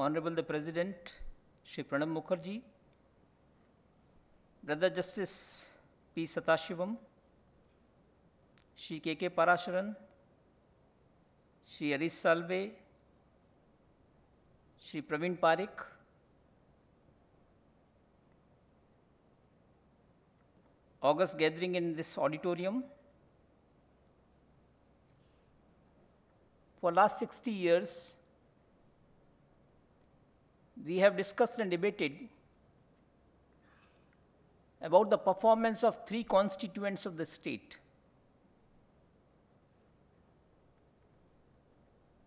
Honorable the President, Shri Pranab Mukherjee, Brother Justice P. Satashivam, Shri K. K. Parasharan, Shri Aris Salve, Shri Praveen Parekh, August gathering in this auditorium. For last 60 years, we have discussed and debated about the performance of three constituents of the state.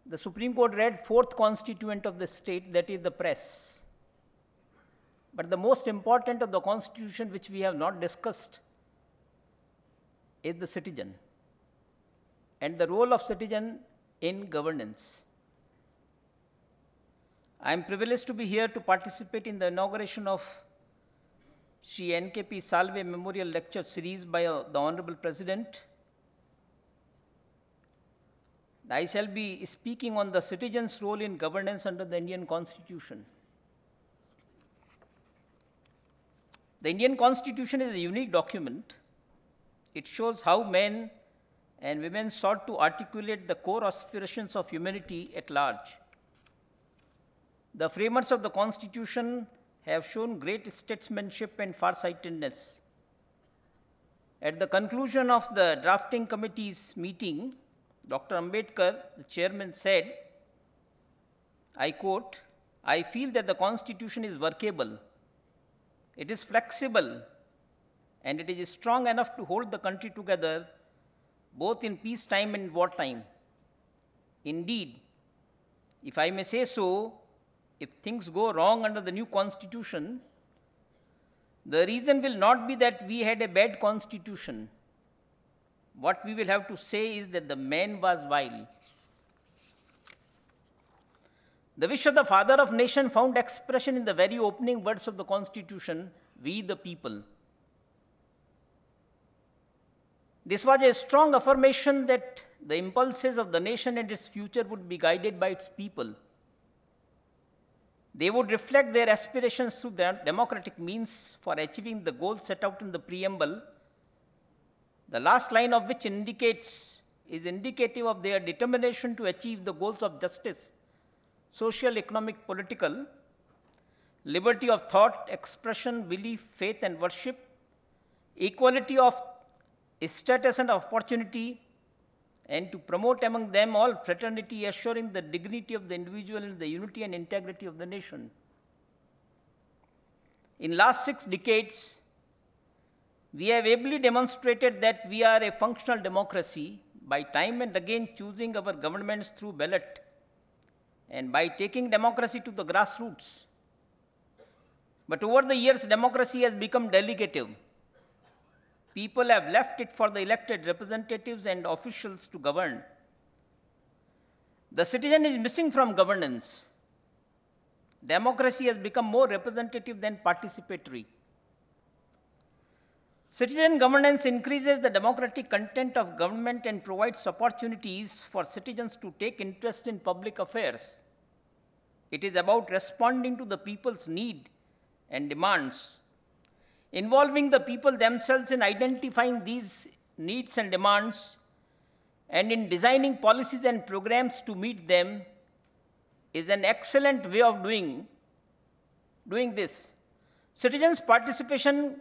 The Supreme Court read fourth constituent of the state, that is the press. But the most important of the constitution which we have not discussed is the citizen and the role of citizen in governance. I am privileged to be here to participate in the inauguration of Sri NKP Salve Memorial Lecture Series by uh, the Honorable President. I shall be speaking on the citizens' role in governance under the Indian Constitution. The Indian Constitution is a unique document. It shows how men and women sought to articulate the core aspirations of humanity at large. The framers of the Constitution have shown great statesmanship and farsightedness. At the conclusion of the drafting committee's meeting, Dr. Ambedkar, the chairman, said, I quote, I feel that the Constitution is workable, it is flexible, and it is strong enough to hold the country together both in peacetime and wartime. Indeed, if I may say so, if things go wrong under the new constitution, the reason will not be that we had a bad constitution. What we will have to say is that the man was vile. The wish of the father of nation found expression in the very opening words of the constitution, we the people. This was a strong affirmation that the impulses of the nation and its future would be guided by its people. They would reflect their aspirations through the democratic means for achieving the goals set out in the preamble, the last line of which indicates is indicative of their determination to achieve the goals of justice, social, economic, political, liberty of thought, expression, belief, faith, and worship, equality of status and opportunity, and to promote among them all fraternity, assuring the dignity of the individual and the unity and integrity of the nation. In last six decades, we have ably demonstrated that we are a functional democracy by time and again choosing our governments through ballot and by taking democracy to the grassroots. But over the years, democracy has become delegative. People have left it for the elected representatives and officials to govern. The citizen is missing from governance. Democracy has become more representative than participatory. Citizen governance increases the democratic content of government and provides opportunities for citizens to take interest in public affairs. It is about responding to the people's need and demands involving the people themselves in identifying these needs and demands and in designing policies and programs to meet them is an excellent way of doing, doing this. Citizens' participation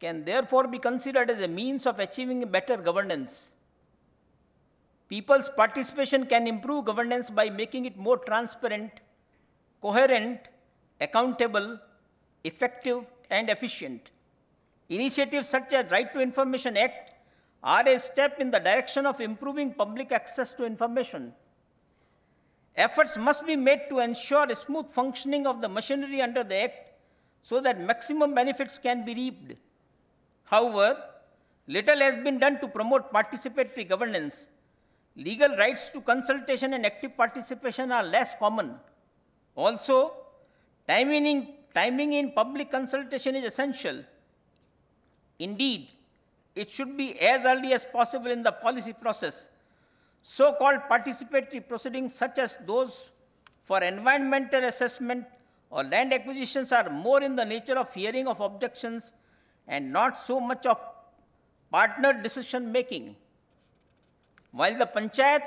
can therefore be considered as a means of achieving better governance. People's participation can improve governance by making it more transparent, coherent, accountable, effective, and efficient. Initiatives such as Right to Information Act are a step in the direction of improving public access to information. Efforts must be made to ensure smooth functioning of the machinery under the Act so that maximum benefits can be reaped. However, little has been done to promote participatory governance. Legal rights to consultation and active participation are less common. Also, timing in, timing in public consultation is essential. Indeed, it should be as early as possible in the policy process. So-called participatory proceedings such as those for environmental assessment or land acquisitions are more in the nature of hearing of objections and not so much of partner decision making. While the panchayat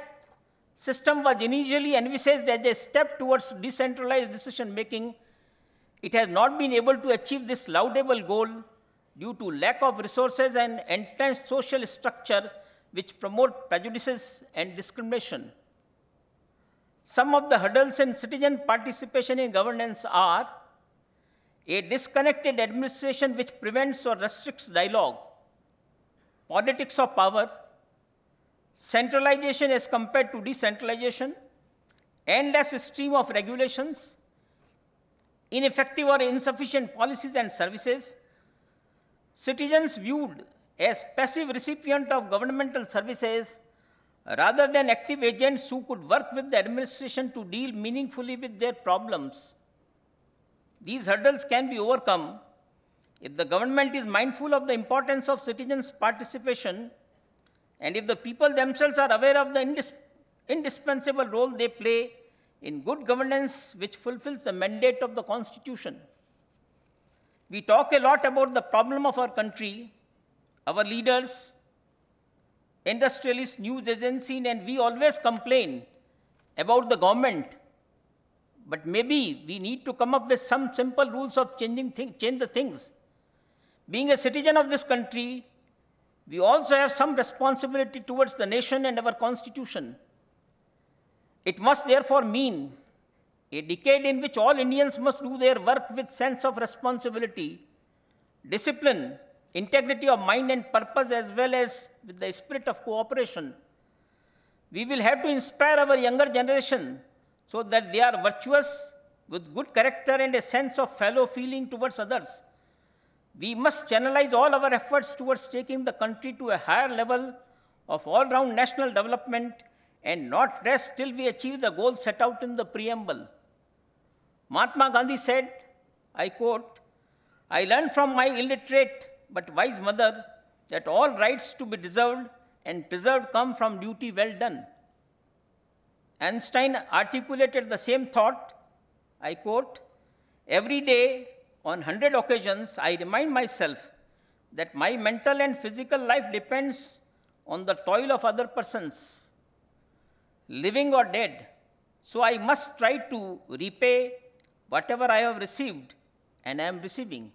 system was initially envisaged as a step towards decentralized decision making, it has not been able to achieve this laudable goal due to lack of resources and entrenched social structure which promote prejudices and discrimination. Some of the hurdles in citizen participation in governance are a disconnected administration which prevents or restricts dialogue, politics of power, centralization as compared to decentralization, endless stream of regulations, ineffective or insufficient policies and services, citizens viewed as passive recipient of governmental services rather than active agents who could work with the administration to deal meaningfully with their problems. These hurdles can be overcome if the government is mindful of the importance of citizens' participation and if the people themselves are aware of the indis indispensable role they play in good governance which fulfills the mandate of the Constitution. We talk a lot about the problem of our country, our leaders, industrialists, news agencies, and we always complain about the government. But maybe we need to come up with some simple rules of changing thing, change the things. Being a citizen of this country, we also have some responsibility towards the nation and our constitution. It must therefore mean a decade in which all Indians must do their work with sense of responsibility, discipline, integrity of mind and purpose, as well as with the spirit of cooperation. We will have to inspire our younger generation so that they are virtuous, with good character and a sense of fellow feeling towards others. We must channelize all our efforts towards taking the country to a higher level of all-round national development and not rest till we achieve the goals set out in the preamble. Mahatma Gandhi said, I quote, I learned from my illiterate but wise mother that all rights to be deserved and preserved come from duty well done. Einstein articulated the same thought, I quote, every day on 100 occasions I remind myself that my mental and physical life depends on the toil of other persons, living or dead, so I must try to repay whatever I have received and I am receiving.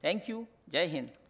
Thank you. Jai Hind.